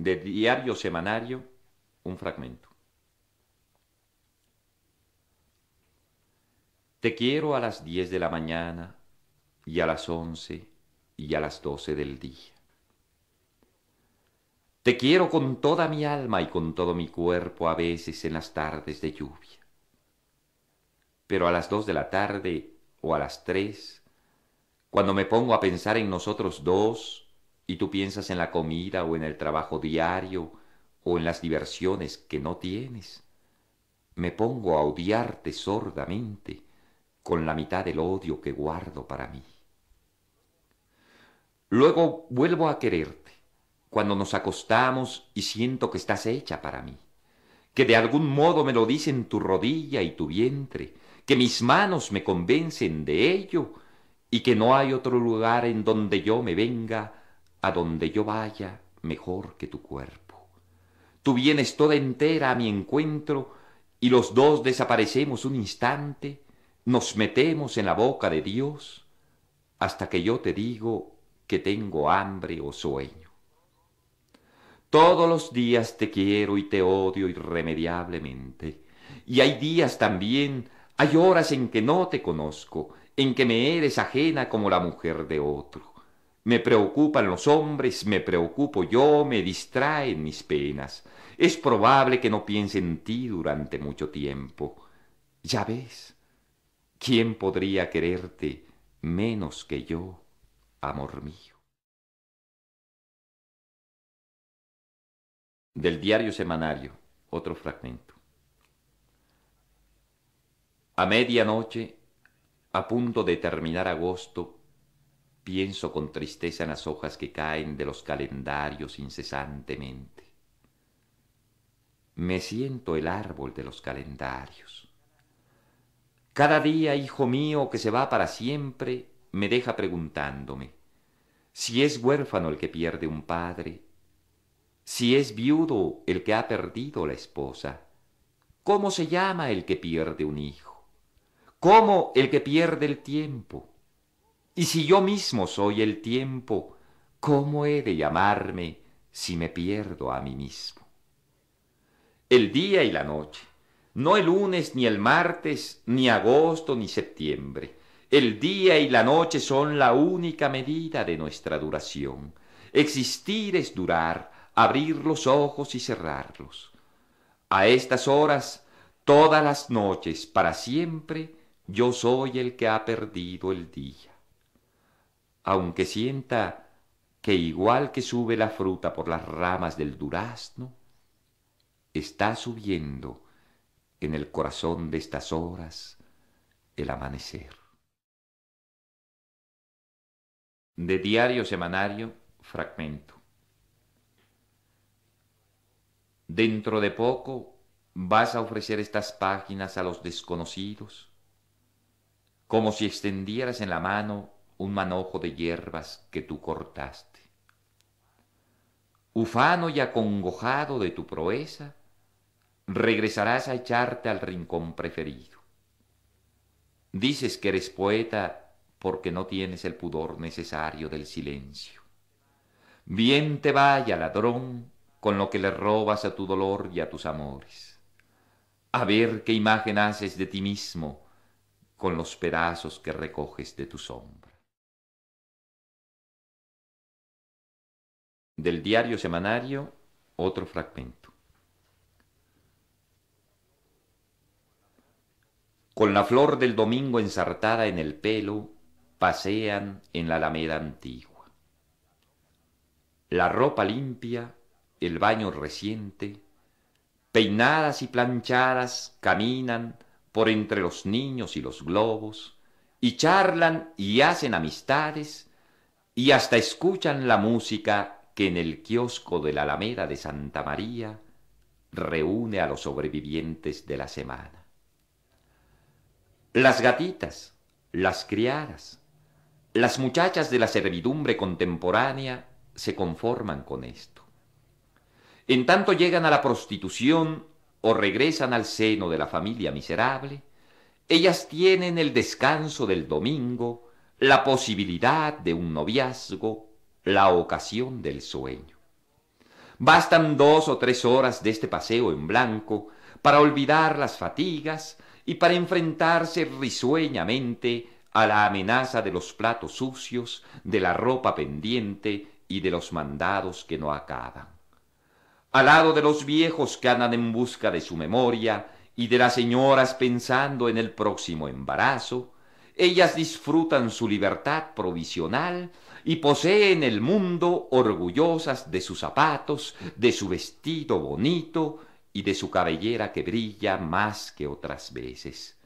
de diario semanario, un fragmento. Te quiero a las diez de la mañana y a las once, y a las doce del día. Te quiero con toda mi alma y con todo mi cuerpo a veces en las tardes de lluvia. Pero a las dos de la tarde o a las tres, cuando me pongo a pensar en nosotros dos, y tú piensas en la comida o en el trabajo diario o en las diversiones que no tienes. Me pongo a odiarte sordamente con la mitad del odio que guardo para mí. Luego vuelvo a quererte cuando nos acostamos y siento que estás hecha para mí, que de algún modo me lo dicen tu rodilla y tu vientre, que mis manos me convencen de ello y que no hay otro lugar en donde yo me venga a donde yo vaya mejor que tu cuerpo. Tú vienes toda entera a mi encuentro y los dos desaparecemos un instante, nos metemos en la boca de Dios hasta que yo te digo que tengo hambre o sueño. Todos los días te quiero y te odio irremediablemente. Y hay días también, hay horas en que no te conozco, en que me eres ajena como la mujer de otro. Me preocupan los hombres, me preocupo yo, me distraen mis penas. Es probable que no piense en ti durante mucho tiempo. Ya ves, ¿quién podría quererte menos que yo, amor mío? Del diario semanario, otro fragmento. A medianoche, a punto de terminar agosto, pienso con tristeza en las hojas que caen de los calendarios incesantemente. Me siento el árbol de los calendarios. Cada día, hijo mío, que se va para siempre, me deja preguntándome si es huérfano el que pierde un padre, si es viudo el que ha perdido la esposa, cómo se llama el que pierde un hijo, cómo el que pierde el tiempo y si yo mismo soy el tiempo, ¿cómo he de llamarme si me pierdo a mí mismo? El día y la noche, no el lunes ni el martes, ni agosto ni septiembre. El día y la noche son la única medida de nuestra duración. Existir es durar, abrir los ojos y cerrarlos. A estas horas, todas las noches, para siempre, yo soy el que ha perdido el día aunque sienta que igual que sube la fruta por las ramas del durazno, está subiendo en el corazón de estas horas el amanecer. De diario semanario, fragmento. Dentro de poco vas a ofrecer estas páginas a los desconocidos, como si extendieras en la mano un manojo de hierbas que tú cortaste. Ufano y acongojado de tu proeza, regresarás a echarte al rincón preferido. Dices que eres poeta porque no tienes el pudor necesario del silencio. Bien te vaya, ladrón, con lo que le robas a tu dolor y a tus amores. A ver qué imagen haces de ti mismo con los pedazos que recoges de tu sombra. Del diario semanario, otro fragmento. Con la flor del domingo ensartada en el pelo, pasean en la alameda antigua. La ropa limpia, el baño reciente, peinadas y planchadas, caminan por entre los niños y los globos, y charlan y hacen amistades, y hasta escuchan la música que en el kiosco de la Alameda de Santa María reúne a los sobrevivientes de la semana. Las gatitas, las criadas, las muchachas de la servidumbre contemporánea se conforman con esto. En tanto llegan a la prostitución o regresan al seno de la familia miserable, ellas tienen el descanso del domingo, la posibilidad de un noviazgo la ocasión del sueño. Bastan dos o tres horas de este paseo en blanco para olvidar las fatigas y para enfrentarse risueñamente a la amenaza de los platos sucios, de la ropa pendiente y de los mandados que no acaban. Al lado de los viejos que andan en busca de su memoria y de las señoras pensando en el próximo embarazo, ellas disfrutan su libertad provisional y poseen el mundo orgullosas de sus zapatos, de su vestido bonito y de su cabellera que brilla más que otras veces.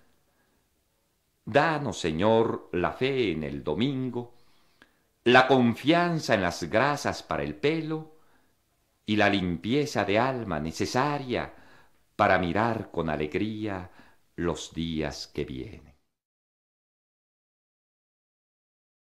Danos, Señor, la fe en el domingo, la confianza en las grasas para el pelo y la limpieza de alma necesaria para mirar con alegría los días que vienen.